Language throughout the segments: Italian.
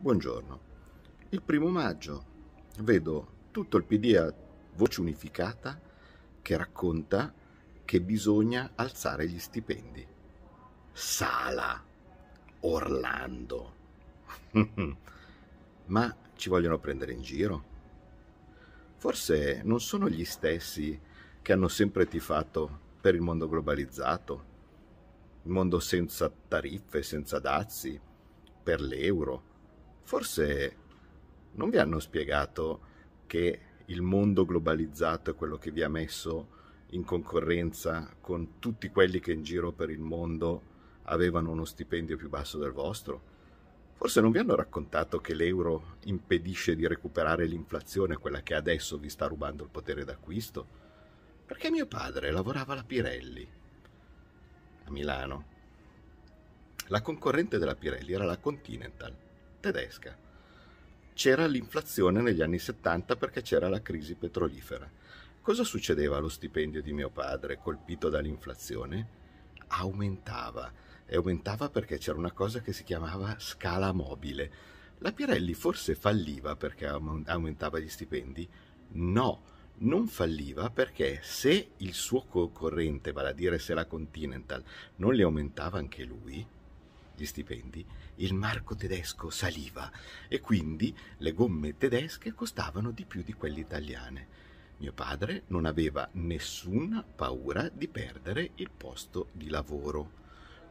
Buongiorno. Il primo maggio vedo tutto il PD a voce unificata che racconta che bisogna alzare gli stipendi. Sala, Orlando. Ma ci vogliono prendere in giro? Forse non sono gli stessi che hanno sempre tifato per il mondo globalizzato, il mondo senza tariffe, senza dazi, per l'euro, Forse non vi hanno spiegato che il mondo globalizzato è quello che vi ha messo in concorrenza con tutti quelli che in giro per il mondo avevano uno stipendio più basso del vostro? Forse non vi hanno raccontato che l'euro impedisce di recuperare l'inflazione, quella che adesso vi sta rubando il potere d'acquisto? Perché mio padre lavorava alla Pirelli a Milano. La concorrente della Pirelli era la Continental tedesca. C'era l'inflazione negli anni 70 perché c'era la crisi petrolifera. Cosa succedeva allo stipendio di mio padre colpito dall'inflazione? Aumentava e aumentava perché c'era una cosa che si chiamava scala mobile. La Pirelli forse falliva perché aumentava gli stipendi? No, non falliva perché se il suo concorrente, vale a dire se la Continental, non li aumentava anche lui, gli stipendi, il marco tedesco saliva e quindi le gomme tedesche costavano di più di quelle italiane. Mio padre non aveva nessuna paura di perdere il posto di lavoro.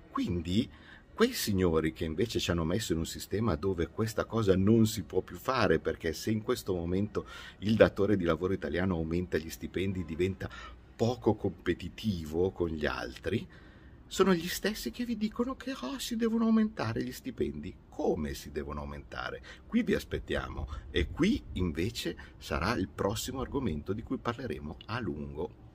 Quindi quei signori che invece ci hanno messo in un sistema dove questa cosa non si può più fare, perché se in questo momento il datore di lavoro italiano aumenta gli stipendi, diventa poco competitivo con gli altri, sono gli stessi che vi dicono che oh, si devono aumentare gli stipendi. Come si devono aumentare? Qui vi aspettiamo e qui invece sarà il prossimo argomento di cui parleremo a lungo.